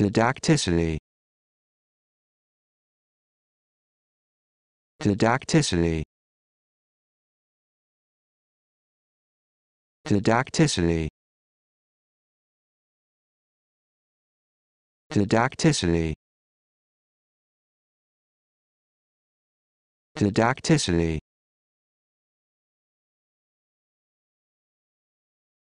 Didacticity. Didacticity. Didacticity. Didacticity. Didacticity.